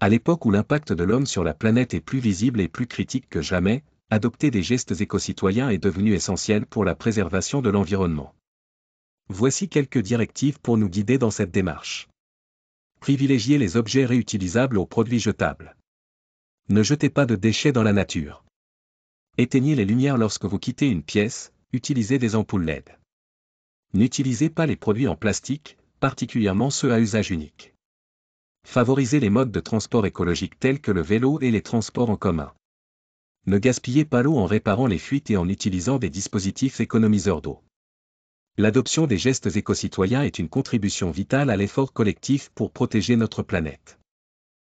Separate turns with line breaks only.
à l'époque où l'impact de l'homme sur la planète est plus visible et plus critique que jamais, adopter des gestes éco-citoyens est devenu essentiel pour la préservation de l'environnement. Voici quelques directives pour nous guider dans cette démarche. Privilégiez les objets réutilisables aux produits jetables. Ne jetez pas de déchets dans la nature. Éteignez les lumières lorsque vous quittez une pièce, utilisez des ampoules LED. N'utilisez pas les produits en plastique, particulièrement ceux à usage unique. Favorisez les modes de transport écologiques tels que le vélo et les transports en commun. Ne gaspillez pas l'eau en réparant les fuites et en utilisant des dispositifs économiseurs d'eau. L'adoption des gestes éco-citoyens est une contribution vitale à l'effort collectif pour protéger notre planète.